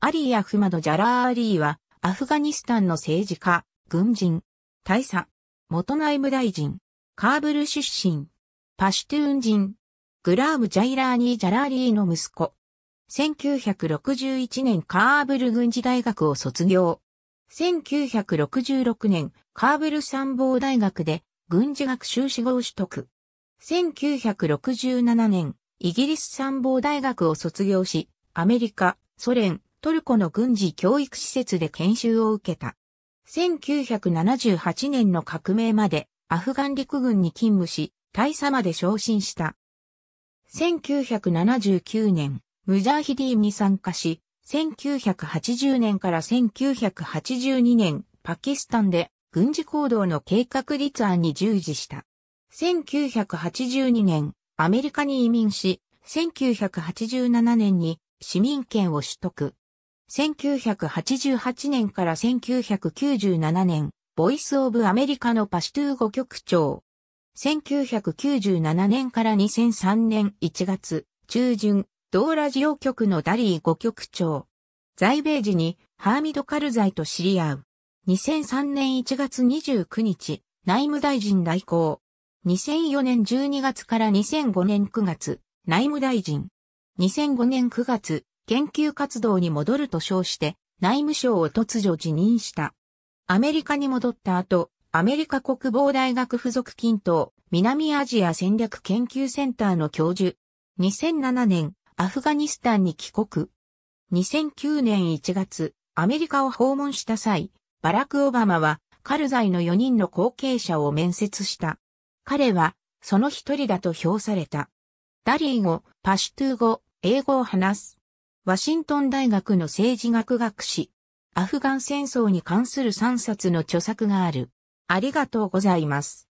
アリー・アフマド・ジャラー・アリーは、アフガニスタンの政治家、軍人、大佐、元内務大臣、カーブル出身、パシュトゥーン人、グラーム・ジャイラーニー・ジャラーリーの息子。1961年カーブル軍事大学を卒業。1966年カーブル参謀大学で軍事学修士号取得。1967年イギリス参謀大学を卒業し、アメリカ、ソ連、トルコの軍事教育施設で研修を受けた。1978年の革命までアフガン陸軍に勤務し、大佐まで昇進した。1979年、ムジャーヒディーンに参加し、1980年から1982年、パキスタンで軍事行動の計画立案に従事した。1982年、アメリカに移民し、1987年に市民権を取得。1988年から1997年、ボイスオブアメリカのパシトゥー語局長。1997年から2003年1月、中旬、同ラジオ局のダリー5局長。在米時にハーミド・カルザイと知り合う。2003年1月29日、内務大臣代行。2004年12月から2005年9月、内務大臣。2005年9月、研究活動に戻ると称して、内務省を突如辞任した。アメリカに戻った後、アメリカ国防大学附属近東、南アジア戦略研究センターの教授。2007年、アフガニスタンに帰国。2009年1月、アメリカを訪問した際、バラク・オバマは、カルザイの4人の後継者を面接した。彼は、その一人だと評された。ダリー語、パシュトゥー語、英語を話す。ワシントン大学の政治学学士、アフガン戦争に関する3冊の著作がある。ありがとうございます。